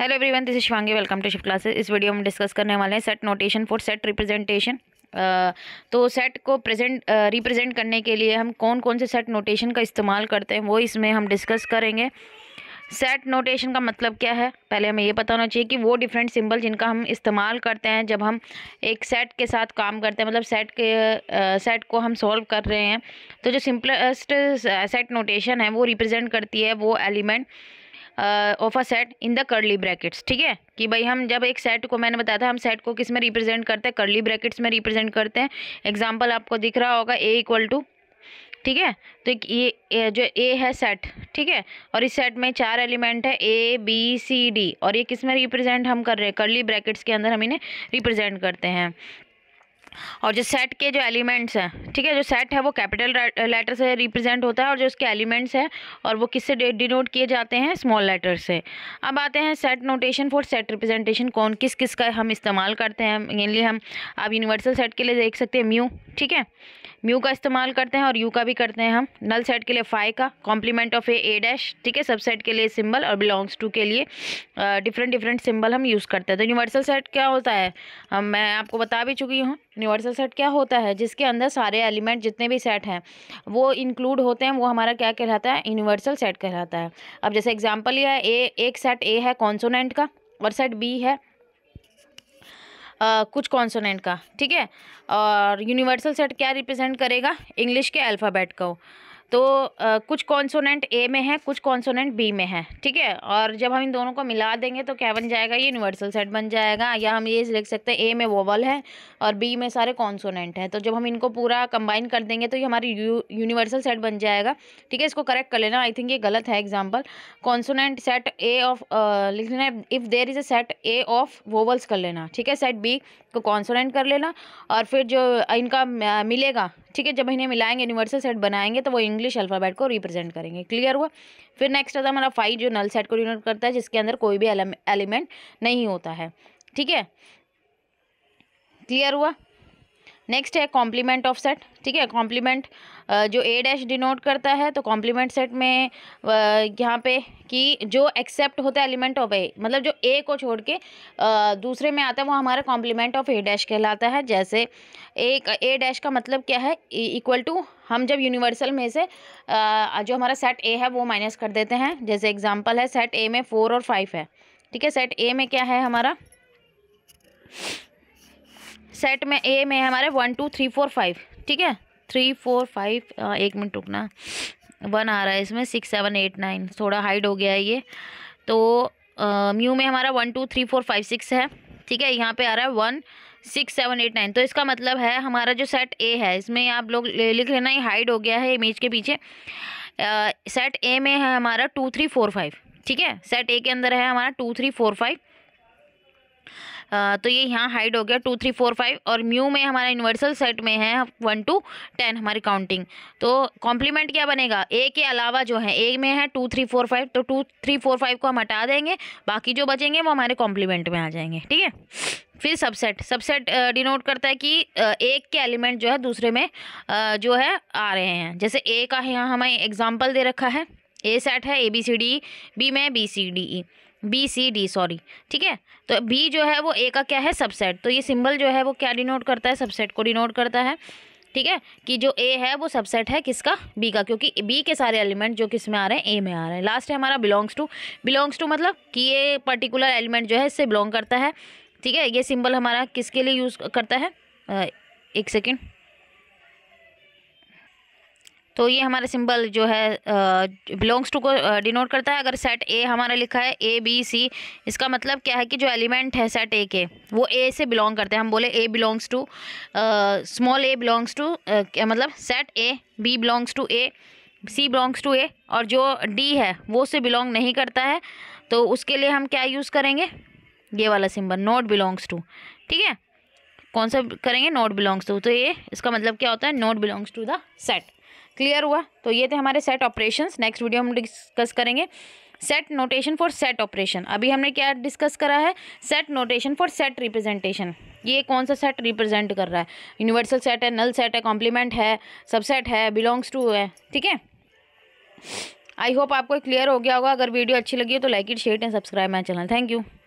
hello everyone this Shivangi welcome to shift classes इस video में discuss करने वाले हैं set notation for set representation तो सेट को प्रेजेंट रिप्रेजेंट करने के लिए हम कौन कौन से सेट नोटेशन का इस्तेमाल करते हैं वो इसमें हम डिस्कस करेंगे सेट नोटेशन का मतलब क्या है पहले हमें ये पता होना चाहिए कि वो डिफरेंट सिंबल जिनका हम इस्तेमाल करते हैं जब हम एक सेट के साथ काम करते हैं मतलब सेट के सेट को हम सॉल्व कर रहे हैं तो जो सिंपलेस्ट सेट नोटेशन है वो रिप्रेजेंट करती है वो element of a set in the curly brackets ठीक है कि भाई हम जब एक सेट को मैंने बताया था हम सेट को किस में रिप्रेजेंट करते हैं करली ब्रैकेट्स में रिप्रेजेंट करते हैं एग्जाम्पल आपको दिख रहा होगा ए इक्वल टू ठीक है तो ये जो ए है सेट ठीक है और इस सेट में चार एलिमेंट है ए बी सी डी और ये किस में रिप्रेजेंट हम कर रहे हैं करली ब्रैकेट्स के अंदर हम इन्हें रिप्रेजेंट करते हैं और जो सेट के जो एलिमेंट्स हैं ठीक है जो सेट है वो कैपिटल लेटर से रिप्रेजेंट होता है और जो उसके एलिमेंट्स हैं और वो किससे डिनोट किए जाते हैं स्मॉल लेटर से अब आते हैं set notation for set representation कौन किस किस का हम इस्तेमाल करते हैं मेनली हम आप यूनिवर्सल सेट के लिए देख सकते हैं म्यू ठीक है म्यू का इस्तेमाल करते हैं और यू का भी करते हैं हम नल सेट के लिए फाइव का complement of A A dash ठीक है सबसेट के लिए सिम्बल और बिलोंग्स टू के लिए डिफरेंट डिफरेंट सिम्बल हम यूज़ करते हैं तो यूनिवर्सल सेट क्या होता है मैं आपको बता भी चुकी हूँ यूनिवर्सल सेट क्या होता है जिसके अंदर सारे एलिमेंट जितने भी सेट हैं वो इंक्लूड होते हैं वो हमारा क्या कहलाता है यूनिवर्सल सेट कहलाता है अब जैसे एग्जाम्पल यह है ए एक सेट ए है कॉन्सोनेंट का और सेट बी है आ, कुछ कॉन्सोनेंट का ठीक है और यूनिवर्सल सेट क्या रिप्रेजेंट करेगा इंग्लिश के अल्फ़ाबेट को तो आ, कुछ कॉन्सोनेंट ए में है कुछ कॉन्सोनेंट बी में है ठीक है और जब हम इन दोनों को मिला देंगे तो क्या बन जाएगा ये यूनिवर्सल सेट बन जाएगा या हम ये लिख सकते हैं ए में वोवल है और बी में सारे कॉन्सोनेंट हैं तो जब हम इनको पूरा कंबाइन कर देंगे तो ये हमारी यूनिवर्सल सेट बन जाएगा ठीक है इसको करेक्ट कर लेना आई थिंक ये गलत है example consonant set A of लिख लेना if there is a set A of vowels कर लेना ठीक है सेट बी को कॉन्सोनेंट कर लेना और फिर जो इनका मिलेगा ठीक है जब इन्हें मिलाएंगे यूनिवर्सल सेट बनाएंगे तो वो इन इंग्लिश अल्फ़ाबेट को रिप्रेजेंट करेंगे क्लियर हुआ फिर नेक्स्ट आता है हमारा फाइव जो नल सेट को डिनोट करता है जिसके अंदर कोई भी एलिमेंट नहीं होता है ठीक है क्लियर हुआ नेक्स्ट है कॉम्प्लीमेंट ऑफ सेट ठीक है कॉम्प्लीमेंट जो ए डैश डिनोट करता है तो कॉम्प्लीमेंट सेट में यहाँ पे कि जो एक्सेप्ट होता है एलिमेंट ऑफ ए मतलब जो ए को छोड़ के दूसरे में आता है वो हमारा कॉम्प्लीमेंट ऑफ ए डैश कहलाता है जैसे एक ए डैश का मतलब क्या है इक्वल e टू हम जब यूनिवर्सल में से जो हमारा सेट ए है वो माइनस कर देते हैं जैसे एग्जाम्पल है सेट ए में फोर और फाइव है ठीक है सेट ए में क्या है हमारा सेट में ए में है हमारे one two three four five ठीक है थ्री फोर फाइव एक मिनट रुकना वन आ रहा है इसमें सिक्स सेवन एट नाइन थोड़ा हाइड हो गया है ये तो म्यू में हमारा one two three four five six है ठीक है यहाँ पे आ रहा है one six seven eight nine तो इसका मतलब है हमारा जो सेट ए है इसमें आप लोग लिख लेना ये हाइड हो गया है इमेज के पीछे सेट ए में है हमारा टू थ्री फोर फाइव ठीक है सेट ए के अंदर है हमारा टू थ्री फोर फाइव तो ये यहाँ हाइड हो गया टू थ्री फोर फाइव और म्यू में हमारा यूनिवर्सल सेट में है वन टू टेन हमारी काउंटिंग तो कॉम्प्लीमेंट क्या बनेगा ए के अलावा जो है ए में है टू थ्री फोर फाइव तो टू थ्री फोर फाइव को हम हटा देंगे बाकी जो बचेंगे वो हमारे कॉम्प्लीमेंट में आ जाएंगे ठीक है फिर सबसेट सबसेट डिनोट करता है कि एक के एलिमेंट जो है दूसरे में जो है आ रहे हैं जैसे ए का यहाँ हमें एग्जाम्पल दे रखा है ए सेट है A B C D B में B C D E B C D sorry ठीक है तो बी जो है वो ए का क्या है सबसेट तो ये सिंबल जो है वो क्या डिनोट करता है सबसेट को डिनोट करता है ठीक है कि जो ए है वो सबसेट है किसका बी का क्योंकि बी के सारे एलिमेंट जो किस में आ रहे हैं ए में आ रहे हैं लास्ट है हमारा बिलोंग्स टू बिलोंग्स टू मतलब कि ये पर्टिकुलर एलिमेंट जो है इससे बिलोंग करता है ठीक है ये सिंबल हमारा किसके लिए यूज़ करता है एक सेकेंड तो ये हमारा सिंबल जो है बिलोंग्स टू को डिनोट करता है अगर सेट ए हमारा लिखा है ए बी सी इसका मतलब क्या है कि जो एलिमेंट है सेट ए के वो ए से बिलोंग करते हैं हम बोले A belongs to small a belongs to मतलब set A B belongs to A C belongs to A और जो डी है वो से बिलोंग नहीं करता है तो उसके लिए हम क्या यूज़ करेंगे ये वाला सिंबल नॉट बिलोंग्स टू ठीक है कौन सा करेंगे नॉट बिलोंग्स टू तो ये इसका मतलब क्या होता है not belongs to the set clear हुआ तो ये थे हमारे सेट ऑपरेशंस नेक्स्ट वीडियो हम डिस्कस करेंगे set notation for set operation अभी हमने क्या डिस्कस करा है set notation for set representation ये कौन सा सेट रिप्रेजेंट कर रहा है यूनिवर्सल सेट है नल सेट है कॉम्प्लीमेंट है सबसेट है बिलोंग्स टू है ठीक है आई होप आपको क्लियर हो गया होगा अगर वीडियो अच्छी लगी हो तो like it share and subscribe my channel thank you